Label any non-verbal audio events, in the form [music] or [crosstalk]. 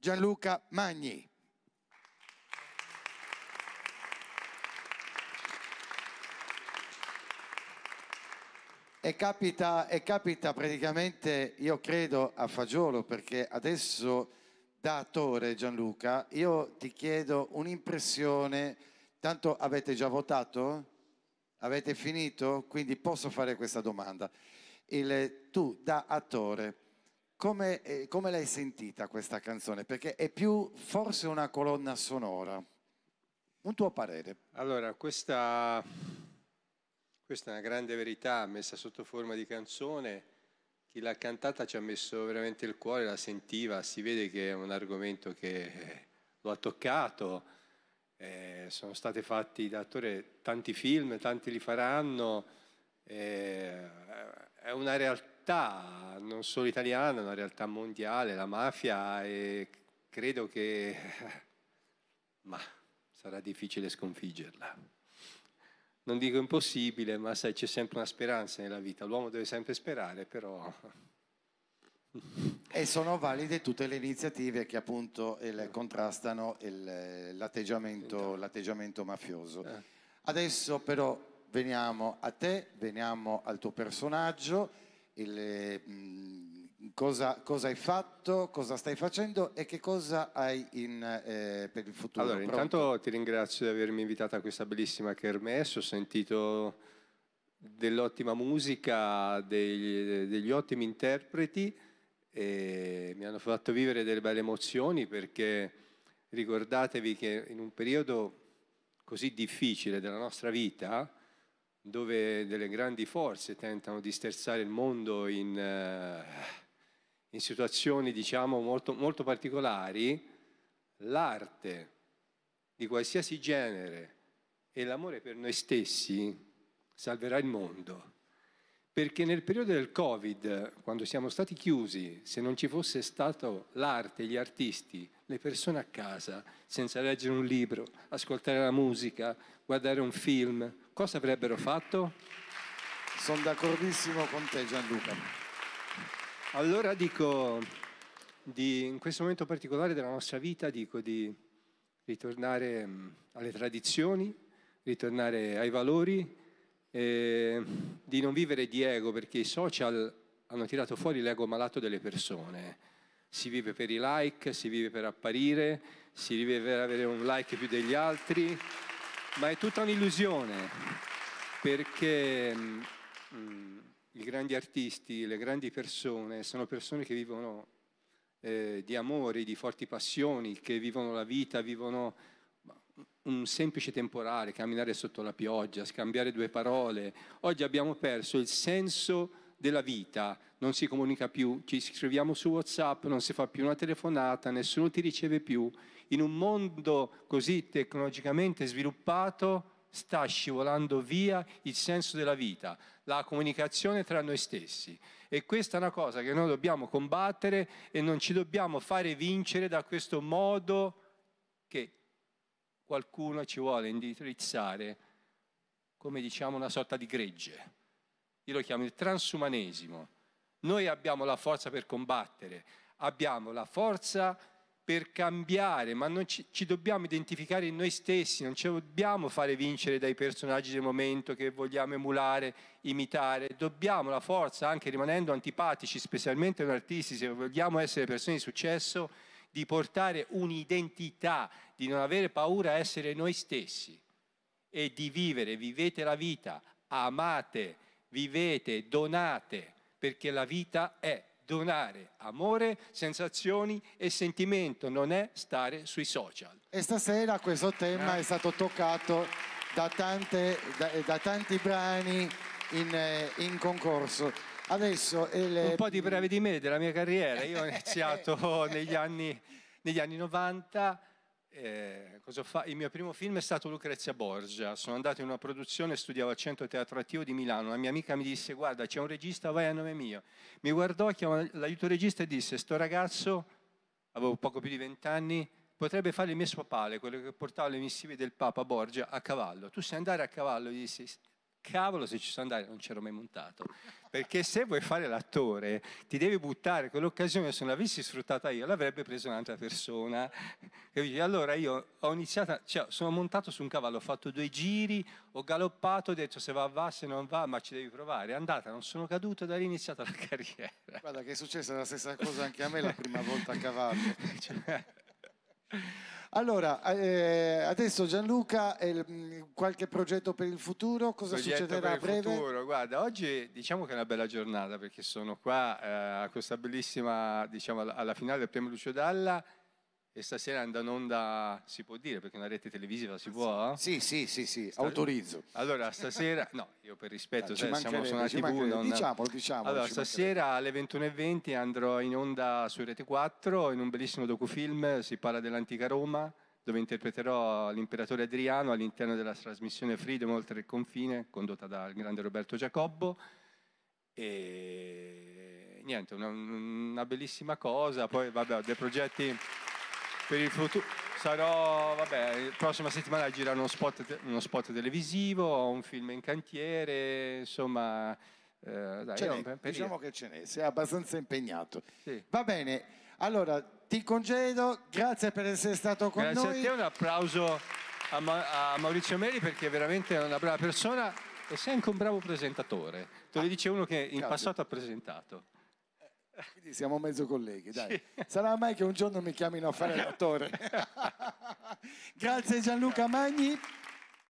Gianluca Magni. E capita, e capita, praticamente, io credo, a fagiolo, perché adesso da attore Gianluca io ti chiedo un'impressione, tanto avete già votato? Avete finito? Quindi posso fare questa domanda. Il, tu da attore, come, eh, come l'hai sentita questa canzone? Perché è più forse una colonna sonora. Un tuo parere. Allora, questa, questa è una grande verità messa sotto forma di canzone. Chi l'ha cantata ci ha messo veramente il cuore, la sentiva, si vede che è un argomento che eh, lo ha toccato. Eh, sono stati fatti da attore tanti film, tanti li faranno. Eh, è una realtà realtà non solo italiana, è una realtà mondiale, la mafia e credo che [laughs] ma, sarà difficile sconfiggerla. Non dico impossibile, ma sai, c'è sempre una speranza nella vita, l'uomo deve sempre sperare, però... [laughs] E sono valide tutte le iniziative che appunto il, contrastano il, l'atteggiamento, esatto. l'atteggiamento, mafioso. Eh. Adesso però veniamo a te, veniamo al tuo personaggio il, mm, cosa, cosa, hai fatto, cosa stai facendo e che cosa hai in, eh, per il futuro. Allora, Pronto? intanto ti ringrazio di avermi invitato a questa bellissima kermesse, ho sentito dell'ottima musica, degli, degli ottimi interpreti e mi hanno fatto vivere delle belle emozioni perché ricordatevi che in un periodo così difficile della nostra vita dove delle grandi forze tentano di sterzare il mondo in, eh, in situazioni diciamo molto, molto particolari, l'arte di qualsiasi genere e l'amore per noi stessi salverà il mondo perché nel periodo del Covid, quando siamo stati chiusi, se non ci fosse stato l'arte, gli artisti, le persone a casa, senza leggere un libro, ascoltare la musica, guardare un film, cosa avrebbero fatto? Sono d'accordissimo con te Gianluca. Allora dico, di, in questo momento particolare della nostra vita, dico di ritornare alle tradizioni, ritornare ai valori, eh, di non vivere di ego perché i social hanno tirato fuori l'ego malato delle persone. Si vive per i like, si vive per apparire, si vive per avere un like più degli altri, ma è tutta un'illusione perché mh, mm, i grandi artisti, le grandi persone sono persone che vivono eh, di amori, di forti passioni, che vivono la vita, vivono un semplice temporale, camminare sotto la pioggia, scambiare due parole. Oggi abbiamo perso il senso della vita, non si comunica più, ci scriviamo su WhatsApp, non si fa più una telefonata, nessuno ti riceve più. In un mondo così tecnologicamente sviluppato sta scivolando via il senso della vita, la comunicazione tra noi stessi. E questa è una cosa che noi dobbiamo combattere e non ci dobbiamo fare vincere da questo modo che qualcuno ci vuole indirizzare, come diciamo, una sorta di gregge. Io lo chiamo il transumanesimo. Noi abbiamo la forza per combattere, abbiamo la forza per cambiare, ma non ci, ci, dobbiamo identificare in noi stessi, non ci dobbiamo fare vincere dai personaggi del momento che vogliamo emulare, imitare, dobbiamo la forza, anche rimanendo antipatici, specialmente agli artisti, se vogliamo essere persone di successo, di portare un'identità, di non avere paura a essere noi stessi e di vivere, vivete la vita, amate, vivete, donate, perché la vita è donare amore, sensazioni e sentimento, non è stare sui social. E stasera questo tema è stato toccato da, tante, da, da tanti brani in, eh, in concorso. Adesso il... Un po' di breve di me, della mia carriera. Io ho iniziato [laughs] negli anni, negli anni 90. Eh, Il mio primo film è stato Lucrezia Borgia. Sono andato in una produzione, studiavo al Centro Teatro Attivo di Milano. Una mia amica mi disse: Guarda, c'è un regista, vai a nome mio. Mi guardò, chiamò l'aiuto regista e disse: Sto ragazzo, avevo poco più di vent'anni, potrebbe fare il mio papale, quello che portava le missive del Papa Borgia a cavallo. Tu sai andare a cavallo? Gli disse: cavolo se ci sono andato, non c'ero mai montato. Perché se vuoi fare l'attore, ti devi buttare quell'occasione, se non l'avessi sfruttata io, l'avrebbe presa un'altra persona. Allora io ho iniziato, cioè, sono montato su un cavallo, ho fatto due giri, ho galoppato, ho detto se va va, se non va, ma ci devi provare. È andata, non sono caduto, da lì è iniziata la [laughs] carriera. Guarda che è successa la stessa cosa anche a me la prima volta a cavallo. [laughs] cioè... Allora, eh, adesso Gianluca, eh, qualche progetto per il futuro? Cosa progetto succederà a breve? Progetto per il Futuro. Guarda, oggi diciamo che è una bella giornata perché sono qua eh, a questa bellissima, diciamo, alla finale del premio Lucio Dalla e stasera andano in onda, si può dire, perché una rete televisiva si può? Eh? Sì, sì, sì, sì, autorizzo. Allora, stasera, no, io per rispetto, cioè, siamo su una tv, non... diciamolo, diciamolo. Allora, stasera alle 21.20 andrò in onda su Rete 4 in un bellissimo docufilm, si parla dell'antica Roma, dove interpreterò l'imperatore Adriano all'interno della trasmissione Freedom oltre il confine, condotta dal grande Roberto Giacobbo. E niente, una, una bellissima cosa, poi vabbè, ho dei progetti per il futuro sarò, vabbè, prossima settimana girerò uno spot, uno spot televisivo, ho un film in cantiere, insomma... Eh, dai, no, per, per diciamo che ce n'è, sei abbastanza impegnato. Sì. Va bene, allora ti congedo, grazie per essere stato con grazie noi. Grazie a te, un applauso a, Ma a Maurizio Meri perché è veramente una brava persona e sei anche un bravo presentatore. Te lo ah, dice uno che in grazie. passato ha presentato. Quindi siamo mezzo colleghi, dai. Sì. Sarà mai che un giorno mi chiamino a fare l'attore. [laughs] [laughs] Grazie Gianluca Magni.